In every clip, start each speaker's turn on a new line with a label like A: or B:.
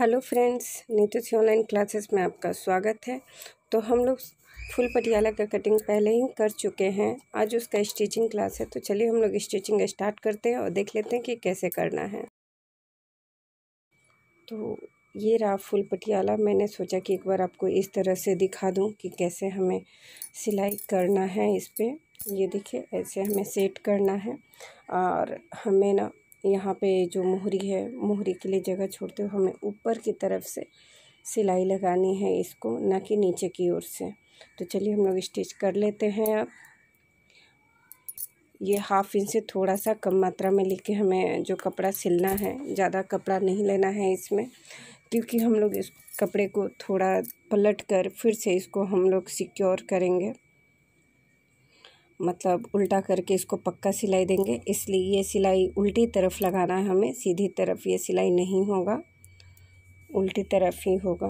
A: hello friends Neetu online classes में आपका स्वागत है तो हम लोग फुल पटियाला का कटिंग पहले ही कर चुके हैं आज उसका स्टिचिंग क्लास है तो चलिए हम लोग स्टिचिंग स्टार्ट करते हैं और देख लेते हैं कि कैसे करना है तो ये रहा फुल पटियाला मैंने सोचा कि एक बार आपको इस तरह से दिखा दूँ कि कैसे हमें सिलाई करना है इस पर ये देखिए ऐसे हमें सेट करना है और हमें ना यहाँ पे जो मोहरी है मोहरी के लिए जगह छोड़ते हुए हमें ऊपर की तरफ से सिलाई लगानी है इसको ना कि नीचे की ओर से तो चलिए हम लोग स्टिच कर लेते हैं अब ये हाफ इंच से थोड़ा सा कम मात्रा में लेके हमें जो कपड़ा सिलना है ज़्यादा कपड़ा नहीं लेना है इसमें क्योंकि हम लोग इस कपड़े को थोड़ा पलट कर फिर से इसको हम लोग सिक्योर करेंगे मतलब उल्टा करके इसको पक्का सिलाई देंगे इसलिए ये सिलाई उल्टी तरफ लगाना है हमें सीधी तरफ ये सिलाई नहीं होगा उल्टी तरफ ही होगा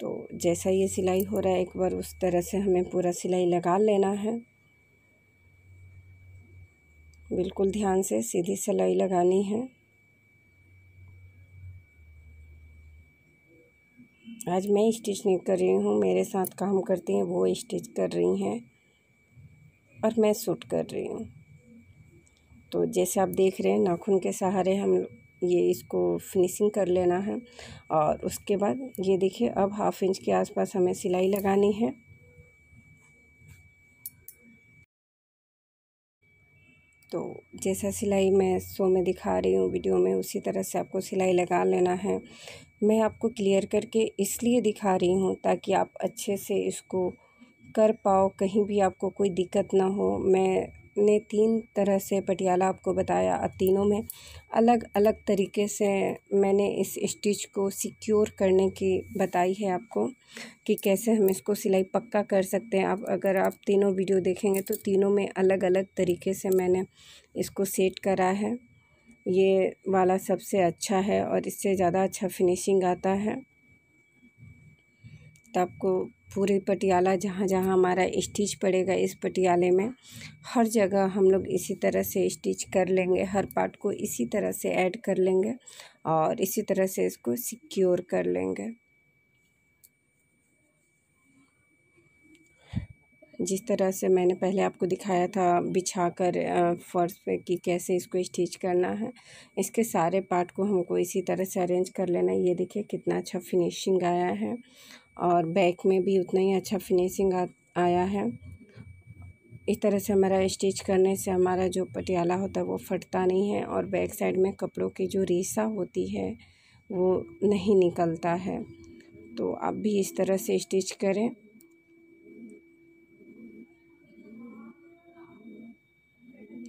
A: तो जैसा ये सिलाई हो रहा है एक बार उस तरह से हमें पूरा सिलाई लगा लेना है बिल्कुल ध्यान से सीधी सिलाई लगानी है आज मैं स्टिच नहीं कर रही हूँ मेरे साथ काम करती हैं वो स्टिच कर रही हैं और मैं सूट कर रही हूँ तो जैसे आप देख रहे हैं नाखून के सहारे हम ये इसको फिनिशिंग कर लेना है और उसके बाद ये देखिए अब हाफ इंच के आसपास हमें सिलाई लगानी है तो जैसा सिलाई मैं शो में दिखा रही हूँ वीडियो में उसी तरह से आपको सिलाई लगा लेना है मैं आपको क्लियर करके इसलिए दिखा रही हूँ ताकि आप अच्छे से इसको कर पाओ कहीं भी आपको कोई दिक्कत ना हो मैंने तीन तरह से पटियाला आपको बताया और तीनों में अलग अलग तरीके से मैंने इस स्टिच को सिक्योर करने की बताई है आपको कि कैसे हम इसको सिलाई पक्का कर सकते हैं आप अगर आप तीनों वीडियो देखेंगे तो तीनों में अलग अलग तरीके से मैंने इसको सेट करा है ये वाला सबसे अच्छा है और इससे ज़्यादा अच्छा फिनिशिंग आता है तो आपको पूरे पटियाला जहाँ जहाँ हमारा स्टिच पड़ेगा इस पटियाले में हर जगह हम लोग इसी तरह से स्टिच कर लेंगे हर पार्ट को इसी तरह से ऐड कर लेंगे और इसी तरह से इसको सिक्योर कर लेंगे जिस तरह से मैंने पहले आपको दिखाया था बिछा कर फर्श पे कि कैसे इसको स्टिच करना है इसके सारे पार्ट को हमको इसी तरह से अरेंज कर लेना ये देखिए कितना अच्छा फिनिशिंग आया है और बैक में भी उतना ही अच्छा फिनिशिंग आ, आया है इस तरह से हमारा स्टिच करने से हमारा जो पटियाला होता है वो फटता नहीं है और बैक साइड में कपड़ों की जो रीसा होती है वो नहीं निकलता है तो आप भी इस तरह से स्टिच करें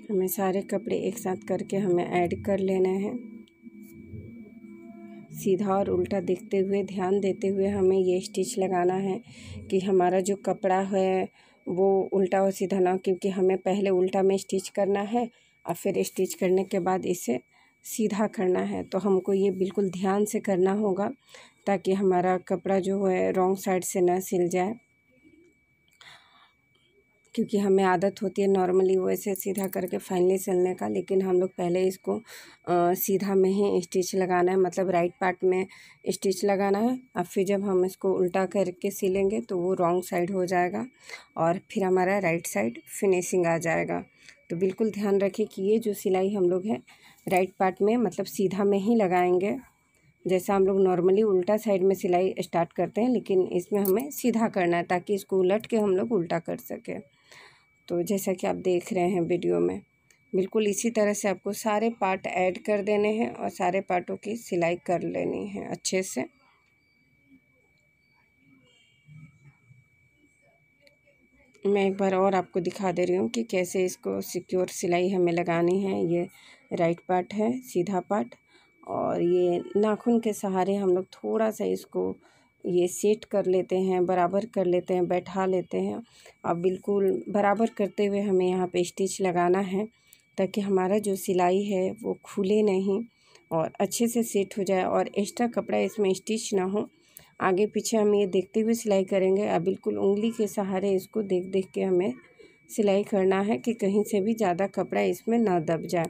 A: हमें सारे कपड़े एक साथ करके हमें ऐड कर लेना है सीधा और उल्टा देखते हुए ध्यान देते हुए हमें ये स्टिच लगाना है कि हमारा जो कपड़ा है वो उल्टा और सीधा ना क्योंकि हमें पहले उल्टा में स्टिच करना है और फिर स्टिच करने के बाद इसे सीधा करना है तो हमको ये बिल्कुल ध्यान से करना होगा ताकि हमारा कपड़ा जो है रॉन्ग साइड से ना सिल जाए क्योंकि हमें आदत होती है नॉर्मली वैसे सीधा करके फाइनली सिलने का लेकिन हम लोग पहले इसको आ, सीधा में ही स्टिच लगाना है मतलब राइट पार्ट में स्टिच लगाना है अब फिर जब हम इसको उल्टा करके सिलेंगे तो वो रॉन्ग साइड हो जाएगा और फिर हमारा राइट साइड फिनिशिंग आ जाएगा तो बिल्कुल ध्यान रखें कि ये जो सिलाई हम लोग है राइट पार्ट में मतलब सीधा में ही लगाएंगे जैसा हम लोग नॉर्मली उल्टा साइड में सिलाई स्टार्ट करते हैं लेकिन इसमें हमें सीधा करना है ताकि इसको उलट के हम लोग उल्टा कर सकें तो जैसा कि आप देख रहे हैं वीडियो में बिल्कुल इसी तरह से आपको सारे पार्ट ऐड कर देने हैं और सारे पार्टों की सिलाई कर लेनी है अच्छे से मैं एक बार और आपको दिखा दे रही हूँ कि कैसे इसको सिक्योर सिलाई हमें लगानी है ये राइट पार्ट है सीधा पार्ट और ये नाखून के सहारे हम लोग थोड़ा सा इसको ये सेट कर लेते हैं बराबर कर लेते हैं बैठा लेते हैं और बिल्कुल बराबर करते हुए हमें यहाँ पे स्टिच लगाना है ताकि हमारा जो सिलाई है वो खुले नहीं और अच्छे से सेट हो जाए और एक्स्ट्रा कपड़ा इसमें स्टिच ना हो आगे पीछे हम ये देखते हुए सिलाई करेंगे अब बिल्कुल उंगली के सहारे इसको देख देख के हमें सिलाई करना है कि कहीं से भी ज़्यादा कपड़ा इसमें ना दब जाए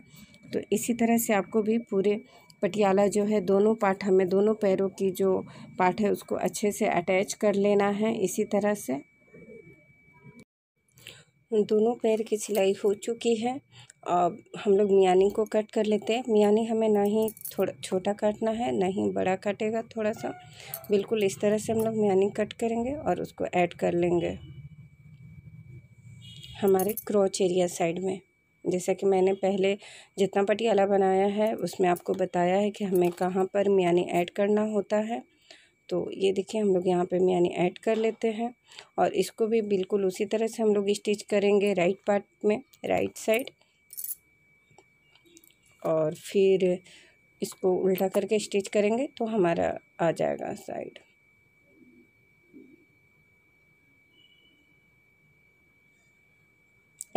A: तो इसी तरह से आपको भी पूरे पटियाला जो है दोनों पार्ट हमें दोनों पैरों की जो पार्ट है उसको अच्छे से अटैच कर लेना है इसी तरह से दोनों पैर की सिलाई हो चुकी है अब हम लोग मियानी को कट कर लेते हैं मियानी हमें ना ही थोड़ा छोटा काटना है ना ही बड़ा काटेगा थोड़ा सा बिल्कुल इस तरह से हम लोग मियानी कट करेंगे और उसको ऐड कर लेंगे हमारे क्रॉच एरिया साइड में जैसा कि मैंने पहले जितना पटियाला बनाया है उसमें आपको बताया है कि हमें कहाँ पर मियानी ऐड करना होता है तो ये देखिए हम लोग यहाँ पे मियानी ऐड कर लेते हैं और इसको भी बिल्कुल उसी तरह से हम लोग स्टिच करेंगे राइट पार्ट में राइट साइड और फिर इसको उल्टा करके स्टिच करेंगे तो हमारा आ जाएगा साइड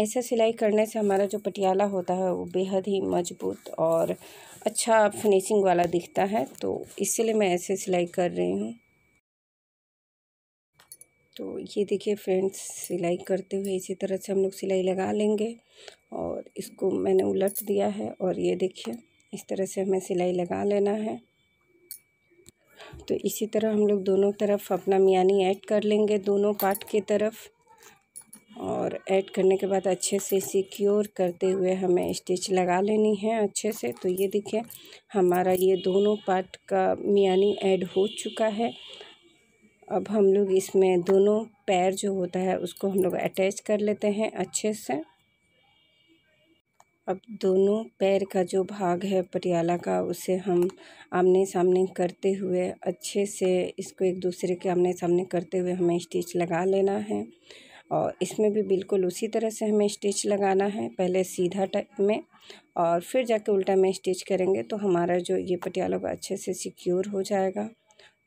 A: ऐसा सिलाई करने से हमारा जो पटियाला होता है वो बेहद ही मजबूत और अच्छा फिनिशिंग वाला दिखता है तो इसलिए मैं ऐसे सिलाई कर रही हूँ तो ये देखिए फ्रेंड्स सिलाई करते हुए इसी तरह से हम लोग सिलाई लगा लेंगे और इसको मैंने उलट दिया है और ये देखिए इस तरह से हमें सिलाई लगा लेना है तो इसी तरह हम लोग दोनों तरफ अपना मियानी ऐड कर लेंगे दोनों पार्ट की तरफ और ऐड करने के बाद अच्छे से सिक्योर करते हुए हमें स्टिच लगा लेनी है अच्छे से तो ये देखिए हमारा ये दोनों पार्ट का मियानी ऐड हो चुका है अब हम लोग इसमें दोनों पैर जो होता है उसको हम लोग अटैच कर लेते हैं अच्छे से अब दोनों पैर का जो भाग है पटियाला का उसे हम आमने सामने करते हुए अच्छे से इसको एक दूसरे के आमने सामने करते हुए हमें स्टिच लगा लेना है और इसमें भी बिल्कुल उसी तरह से हमें स्टिच लगाना है पहले सीधा टाइप में और फिर जाके उल्टा में स्टिच करेंगे तो हमारा जो ये पटियाला वो अच्छे से सिक्योर हो जाएगा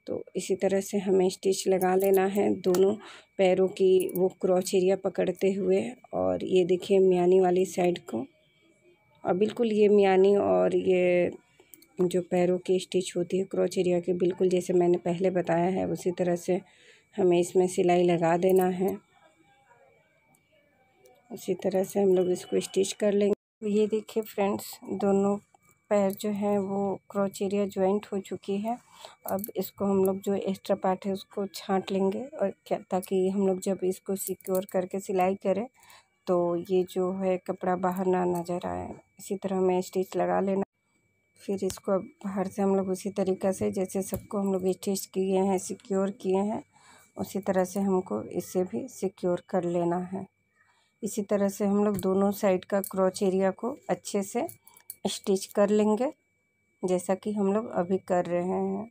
A: तो इसी तरह से हमें स्टिच लगा लेना है दोनों पैरों की वो क्रॉच एरिया पकड़ते हुए और ये देखिए मियानी वाली साइड को और बिल्कुल ये मियानी और ये जो पैरों की स्टिच होती है क्रॉच एरिया के बिल्कुल जैसे मैंने पहले बताया है उसी तरह से हमें इसमें सिलाई लगा देना है उसी तरह से हम लोग इसको स्टिच कर लेंगे तो ये देखिए फ्रेंड्स दोनों पैर जो है वो क्रॉच एरिया ज्वाइंट हो चुकी है अब इसको हम लोग जो एक्स्ट्रा पार्ट है उसको छांट लेंगे और क्या ताकि हम लोग जब इसको सिक्योर करके सिलाई करें तो ये जो है कपड़ा बाहर ना नज़र आए इसी तरह हमें स्टिच लगा लेना फिर इसको अब बाहर से हम लोग उसी तरीक़े से जैसे सबको हम लोग स्टिच किए हैं सिक्योर किए हैं उसी तरह से हमको इसे भी सिक्योर कर लेना है इसी तरह से हम लोग दोनों साइड का क्रॉच एरिया को अच्छे से स्टिच कर लेंगे जैसा कि हम लोग अभी कर रहे हैं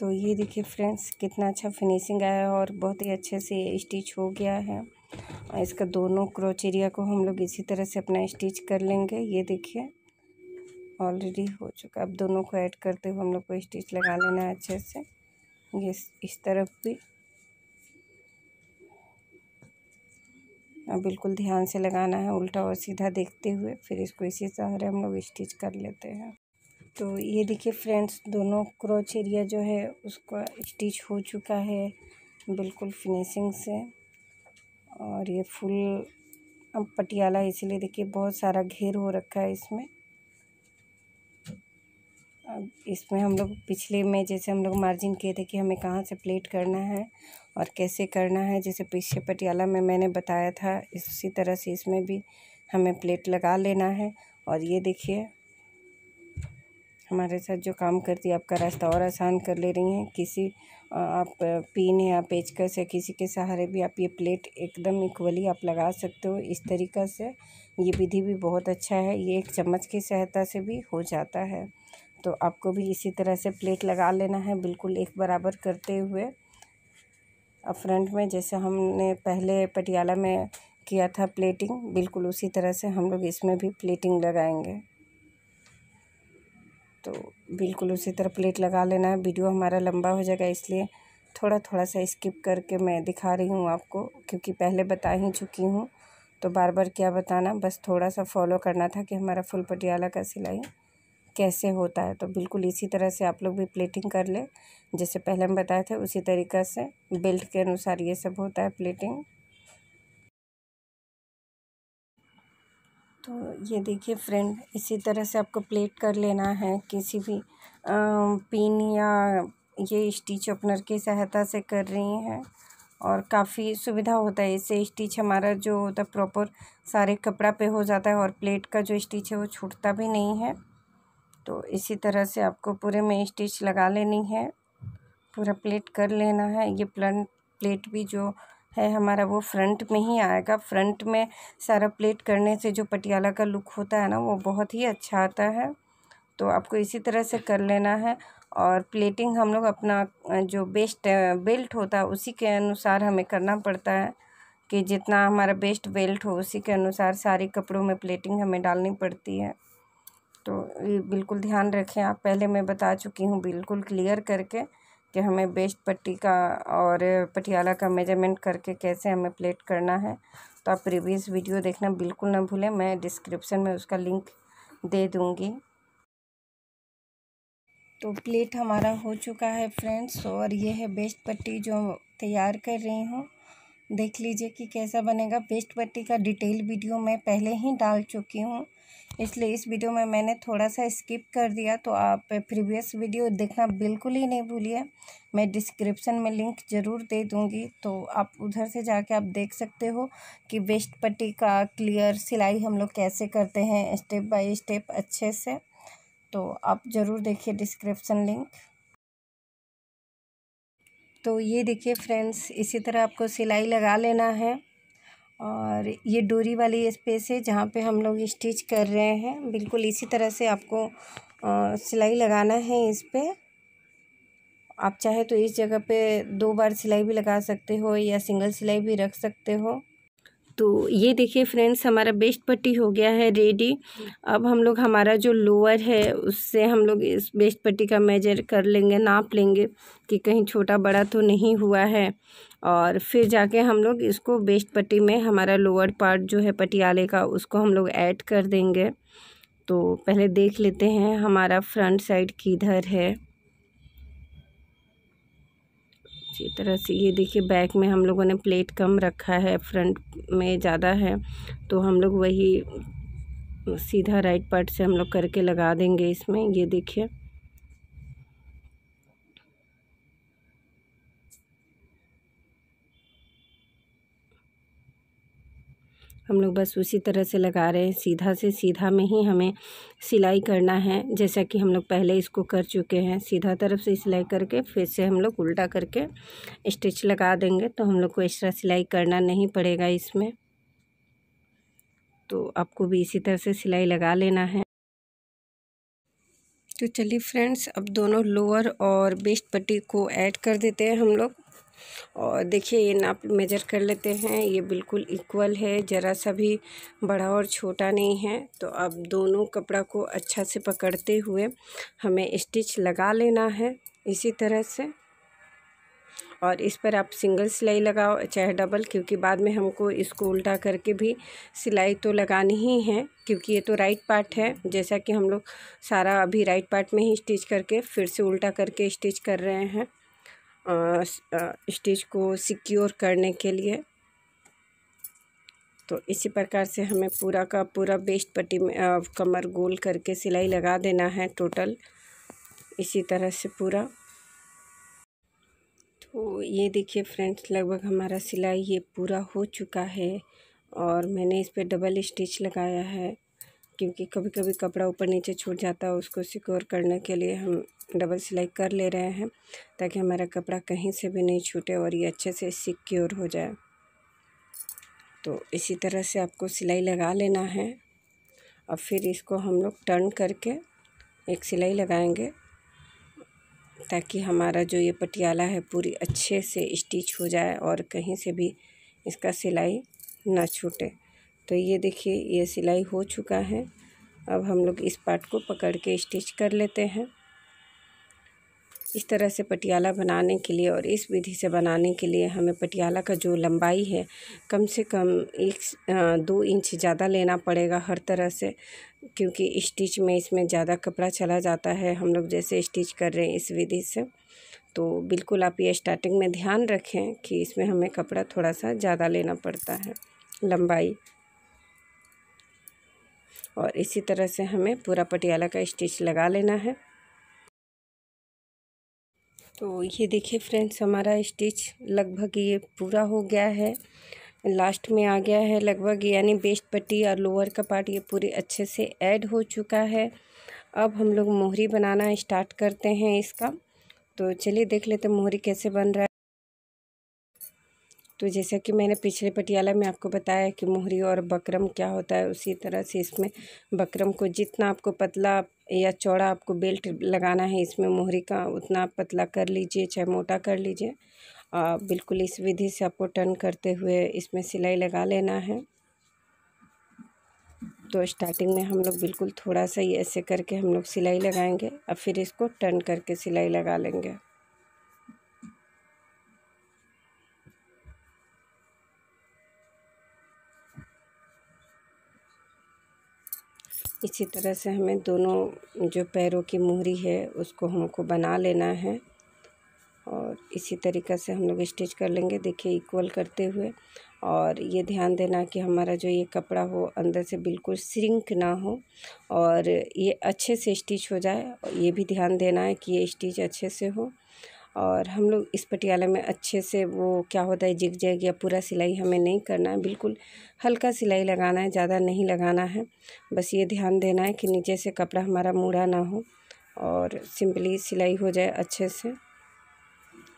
A: तो ये देखिए फ्रेंड्स कितना अच्छा फिनिशिंग आया है और बहुत ही अच्छे से स्टिच हो गया है और इसका दोनों क्रॉच एरिया को हम लोग इसी तरह से अपना स्टिच कर लेंगे ये देखिए ऑलरेडी हो चुका अब दोनों को ऐड करते हुए हम लोग को स्टिच लगा लेना है अच्छे से ये इस तरफ भी बिल्कुल ध्यान से लगाना है उल्टा और सीधा देखते हुए फिर इसको इसी सहारे हम लोग स्टिच कर लेते हैं तो ये देखिए फ्रेंड्स दोनों क्रोच एरिया जो है उसका स्टिच हो चुका है बिल्कुल फिनिशिंग से और ये फुल अब पटियाला इसीलिए देखिए बहुत सारा घेर हो रखा है इसमें अब इसमें हम लोग पिछले में जैसे हम लोग मार्जिन किए थे कि हमें कहाँ से प्लेट करना है और कैसे करना है जैसे पीछे पटियाला में मैंने बताया था इसी तरह से इसमें भी हमें प्लेट लगा लेना है और ये देखिए हमारे साथ जो काम करती है आपका रास्ता और आसान कर ले रही हैं किसी आप पिन या पेचकस या किसी के सहारे भी आप ये प्लेट एकदम इक्वली आप लगा सकते हो इस तरीक़ा से ये विधि भी बहुत अच्छा है ये एक चम्मच की सहायता से भी हो जाता है तो आपको भी इसी तरह से प्लेट लगा लेना है बिल्कुल एक बराबर करते हुए और फ्रंट में जैसे हमने पहले पटियाला में किया था प्लेटिंग बिल्कुल उसी तरह से हम लोग इसमें भी प्लेटिंग लगाएंगे तो बिल्कुल उसी तरह प्लेट लगा लेना है वीडियो हमारा लंबा हो जाएगा इसलिए थोड़ा थोड़ा सा स्किप करके मैं दिखा रही हूँ आपको क्योंकि पहले बता ही चुकी हूँ तो बार बार क्या बताना बस थोड़ा सा फॉलो करना था कि हमारा फुल पटियाला का सिलाई कैसे होता है तो बिल्कुल इसी तरह से आप लोग भी प्लेटिंग कर ले जैसे पहले हम बताए थे उसी तरीक़ा से बेल्ट के अनुसार ये सब होता है प्लेटिंग तो ये देखिए फ्रेंड इसी तरह से आपको प्लेट कर लेना है किसी भी पिन या ये स्टिच ओपनर की सहायता से कर रही हैं और काफ़ी सुविधा होता है इससे स्टिच हमारा जो होता है प्रॉपर सारे कपड़ा पे हो जाता है और प्लेट का जो स्टिच है वो छूटता भी नहीं है तो इसी तरह से आपको पूरे में स्टिच लगा लेनी है पूरा प्लेट कर लेना है ये प्लन प्लेट भी जो है हमारा वो फ्रंट में ही आएगा फ्रंट में सारा प्लेट करने से जो पटियाला का लुक होता है ना वो बहुत ही अच्छा आता है तो आपको इसी तरह से कर लेना है और प्लेटिंग हम लोग अपना जो बेस्ट बेल्ट होता है उसी के अनुसार हमें करना पड़ता है कि जितना हमारा बेस्ट बेल्ट हो उसी के अनुसार सारे कपड़ों में प्लेटिंग हमें डालनी पड़ती है तो ये बिल्कुल ध्यान रखें आप पहले मैं बता चुकी हूँ बिल्कुल क्लियर करके कि हमें बेस्ट पट्टी का और पटियाला का मेजरमेंट करके कैसे हमें प्लेट करना है तो आप प्रीवियस वीडियो देखना बिल्कुल ना भूलें मैं डिस्क्रिप्शन में उसका लिंक दे दूँगी तो प्लेट हमारा हो चुका है फ्रेंड्स और ये है बेस्ट पट्टी जो तैयार कर रही हूँ देख लीजिए कि कैसा बनेगा बेस्ट पट्टी का डिटेल वीडियो मैं पहले ही डाल चुकी हूँ इसलिए इस वीडियो में मैंने थोड़ा सा स्किप कर दिया तो आप प्रीवियस वीडियो देखना बिल्कुल ही नहीं भूलिए मैं डिस्क्रिप्शन में लिंक ज़रूर दे दूँगी तो आप उधर से जाके आप देख सकते हो कि वेस्ट पट्टी का क्लियर सिलाई हम लोग कैसे करते हैं स्टेप बाय स्टेप अच्छे से तो आप ज़रूर देखिए डिस्क्रिप्सन लिंक तो ये देखिए फ्रेंड्स इसी तरह आपको सिलाई लगा लेना है और ये डोरी वाली स्पेस है जहाँ पे हम लोग स्टिच कर रहे हैं बिल्कुल इसी तरह से आपको सिलाई लगाना है इस पर आप चाहे तो इस जगह पे दो बार सिलाई भी लगा सकते हो या सिंगल सिलाई भी रख सकते हो तो ये देखिए फ्रेंड्स हमारा बेस्ट पट्टी हो गया है रेडी अब हम लोग हमारा जो लोअर है उससे हम लोग इस बेस्ट पट्टी का मेजर कर लेंगे नाप लेंगे कि कहीं छोटा बड़ा तो नहीं हुआ है और फिर जाके हम लोग इसको बेस्ट पट्टी में हमारा लोअर पार्ट जो है पटियाले का उसको हम लोग ऐड कर देंगे तो पहले देख लेते हैं हमारा फ्रंट साइड किधर है अच्छी तरह से ये देखिए बैक में हम लोगों ने प्लेट कम रखा है फ्रंट में ज़्यादा है तो हम लोग वही सीधा राइट पार्ट से हम लोग करके लगा देंगे इसमें ये देखिए हम लोग बस उसी तरह से लगा रहे हैं सीधा से सीधा में ही हमें सिलाई करना है जैसा कि हम लोग पहले इसको कर चुके हैं सीधा तरफ से सिलाई करके फिर से हम लोग उल्टा करके स्टिच लगा देंगे तो हम लोग को एक्स्ट्रा सिलाई करना नहीं पड़ेगा इसमें तो आपको भी इसी तरह से सिलाई लगा लेना है तो चलिए फ्रेंड्स अब दोनों लोअर और बेस्ट पट्टी को ऐड कर देते हैं हम लोग और देखिए ये नाप मेजर कर लेते हैं ये बिल्कुल इक्वल है ज़रा सा भी बड़ा और छोटा नहीं है तो अब दोनों कपड़ा को अच्छा से पकड़ते हुए हमें स्टिच लगा लेना है इसी तरह से और इस पर आप सिंगल सिलाई लगाओ चाहे डबल क्योंकि बाद में हमको इसको उल्टा करके भी सिलाई तो लगानी ही है क्योंकि ये तो राइट पार्ट है जैसा कि हम लोग सारा अभी राइट पार्ट में ही स्टिच करके फिर से उल्टा करके स्टिच कर रहे हैं स्टिच को सिक्योर करने के लिए तो इसी प्रकार से हमें पूरा का पूरा बेस्ट पट्टी में आ, कमर गोल करके सिलाई लगा देना है टोटल इसी तरह से पूरा तो ये देखिए फ्रेंड्स लगभग हमारा सिलाई ये पूरा हो चुका है और मैंने इस पर डबल स्टिच लगाया है क्योंकि कभी कभी कपड़ा ऊपर नीचे छूट जाता है उसको सिक्योर करने के लिए हम डबल सिलाई कर ले रहे हैं ताकि हमारा कपड़ा कहीं से भी नहीं छूटे और ये अच्छे से सिक्योर हो जाए तो इसी तरह से आपको सिलाई लगा लेना है और फिर इसको हम लोग टर्न करके एक सिलाई लगाएंगे ताकि हमारा जो ये पटियाला है पूरी अच्छे से स्टिच हो जाए और कहीं से भी इसका सिलाई ना छूटे तो ये देखिए ये सिलाई हो चुका है अब हम लोग इस पार्ट को पकड़ के स्टिच कर लेते हैं इस तरह से पटियाला बनाने के लिए और इस विधि से बनाने के लिए हमें पटियाला का जो लंबाई है कम से कम एक दो इंच ज़्यादा लेना पड़ेगा हर तरह से क्योंकि स्टिच में इसमें ज़्यादा कपड़ा चला जाता है हम लोग जैसे स्टिच कर रहे हैं इस विधि से तो बिल्कुल आप ये स्टार्टिंग में ध्यान रखें कि इसमें हमें कपड़ा थोड़ा सा ज़्यादा लेना पड़ता है लंबाई और इसी तरह से हमें पूरा पटियाला का स्टिच लगा लेना है तो ये देखिए फ्रेंड्स हमारा स्टिच लगभग ये पूरा हो गया है लास्ट में आ गया है लगभग यानी बेस्ट पट्टी और लोअर का पार्ट ये पूरे अच्छे से ऐड हो चुका है अब हम लोग मोहरी बनाना स्टार्ट करते हैं इसका तो चलिए देख लेते मोहरी कैसे बन रहा है तो जैसा कि मैंने पिछले पटियाला में आपको बताया कि मोहरी और बकरम क्या होता है उसी तरह से इसमें बकरम को जितना आपको पतला या चौड़ा आपको बेल्ट लगाना है इसमें मोहरी का उतना आप पतला कर लीजिए चाहे मोटा कर लीजिए बिल्कुल इस विधि से आपको टर्न करते हुए इसमें सिलाई लगा लेना है तो स्टार्टिंग में हम लोग बिल्कुल थोड़ा सा ही ऐसे करके हम लोग सिलाई लगाएंगे और फिर इसको टर्न करके सिलाई लगा लेंगे इसी तरह से हमें दोनों जो पैरों की मुहरी है उसको हमको बना लेना है और इसी तरीक़े से हम लोग स्टिच कर लेंगे देखिए इक्वल करते हुए और ये ध्यान देना कि हमारा जो ये कपड़ा हो अंदर से बिल्कुल श्रिंक ना हो और ये अच्छे से स्टिच हो जाए ये भी ध्यान देना है कि ये स्टिच अच्छे से हो और हम लोग इस पटियाला में अच्छे से वो क्या होता है जिग जैग या पूरा सिलाई हमें नहीं करना है बिल्कुल हल्का सिलाई लगाना है ज़्यादा नहीं लगाना है बस ये ध्यान देना है कि नीचे से कपड़ा हमारा मूढ़ा ना हो और सिंपली सिलाई हो जाए अच्छे से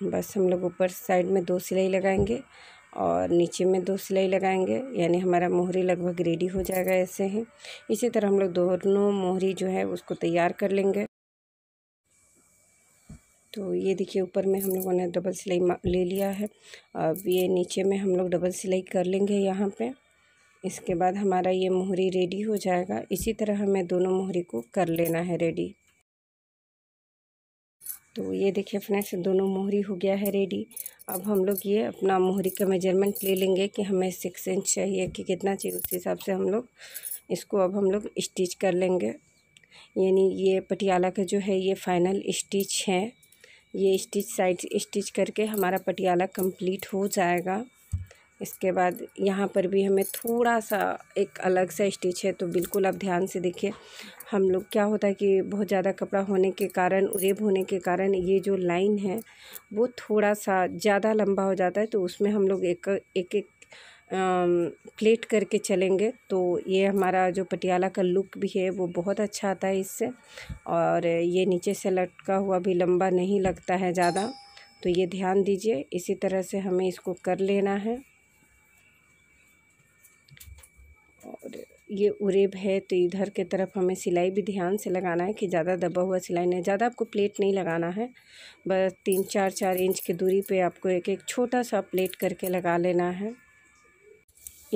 A: बस हम लोग ऊपर साइड में दो सिलाई लगाएंगे और नीचे में दो सिलाई लगाएंगे यानी हमारा मोहरी लगभग रेडी हो जाएगा ऐसे ही इसी तरह हम लोग दोनों मोहरी जो है उसको तैयार कर लेंगे तो ये देखिए ऊपर में हम लोगों ने डबल सिलाई ले लिया है अब ये नीचे में हम लोग डबल सिलाई कर लेंगे यहाँ पे इसके बाद हमारा ये मोहरी रेडी हो जाएगा इसी तरह हमें दोनों मोहरी को कर लेना है रेडी तो ये देखिए फ्रेंड्स दोनों मोहरी हो गया है रेडी अब हम लोग ये अपना मोहरी का मेजरमेंट ले लेंगे कि हमें सिक्स इंच चाहिए कि कितना चाहिए उस हिसाब से हम लोग इसको अब हम लोग स्टिच कर लेंगे यानी ये पटियाला का जो है ये फाइनल स्टिच है ये स्टिच साइड स्टिच करके हमारा पटियाला कंप्लीट हो जाएगा इसके बाद यहाँ पर भी हमें थोड़ा सा एक अलग सा स्टिच है तो बिल्कुल आप ध्यान से देखिए हम लोग क्या होता है कि बहुत ज़्यादा कपड़ा होने के कारण रेब होने के कारण ये जो लाइन है वो थोड़ा सा ज़्यादा लंबा हो जाता है तो उसमें हम लोग एक एक एक प्लेट करके चलेंगे तो ये हमारा जो पटियाला का लुक भी है वो बहुत अच्छा आता है इससे और ये नीचे से लटका हुआ भी लंबा नहीं लगता है ज़्यादा तो ये ध्यान दीजिए इसी तरह से हमें इसको कर लेना है और ये उरेब है तो इधर के तरफ हमें सिलाई भी ध्यान से लगाना है कि ज़्यादा दबा हुआ सिलाई नहीं ज़्यादा आपको प्लेट नहीं लगाना है बस तीन चार चार इंच की दूरी पे आपको एक एक छोटा सा प्लेट करके लगा लेना है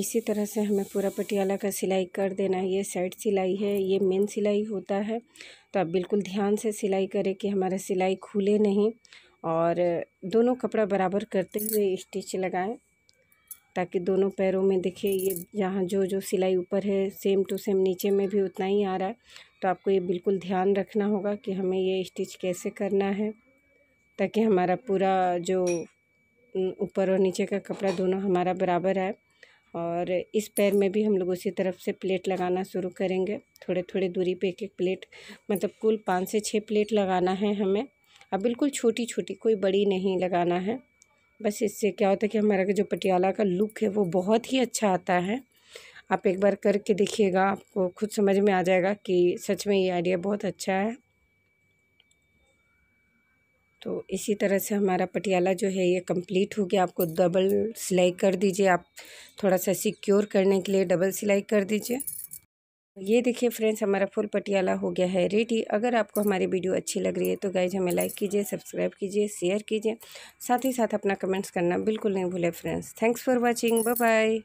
A: इसी तरह से हमें पूरा पटियाला का सिलाई कर देना है ये साइड सिलाई है ये मेन सिलाई होता है तो आप बिल्कुल ध्यान से सिलाई करें कि हमारा सिलाई खुले नहीं और दोनों कपड़ा बराबर करते हुए स्टिच लगाएं ताकि दोनों पैरों में देखिए ये जहाँ जो जो सिलाई ऊपर है सेम टू सेम नीचे में भी उतना ही आ रहा है तो आपको ये बिल्कुल ध्यान रखना होगा कि हमें ये स्टिच कैसे करना है ताकि हमारा पूरा जो ऊपर और नीचे का कपड़ा दोनों हमारा बराबर आए और इस पैर में भी हम लोग उसी तरफ से प्लेट लगाना शुरू करेंगे थोड़े थोड़े दूरी पे एक एक प्लेट मतलब कुल पाँच से छः प्लेट लगाना है हमें अब बिल्कुल छोटी छोटी कोई बड़ी नहीं लगाना है बस इससे क्या होता है कि हमारा जो पटियाला का लुक है वो बहुत ही अच्छा आता है आप एक बार करके देखिएगा आपको खुद समझ में आ जाएगा कि सच में ये आइडिया बहुत अच्छा है तो इसी तरह से हमारा पटियाला जो है ये कंप्लीट हो गया आपको डबल सिलाई कर दीजिए आप थोड़ा सा सिक्योर करने के लिए डबल सिलाई कर दीजिए ये देखिए फ्रेंड्स हमारा फुल पटियाला हो गया है रेडी अगर आपको हमारी वीडियो अच्छी लग रही है तो गाइज हमें लाइक कीजिए सब्सक्राइब कीजिए शेयर कीजिए साथ ही साथ अपना कमेंट्स करना बिल्कुल नहीं भूले friends thanks for watching bye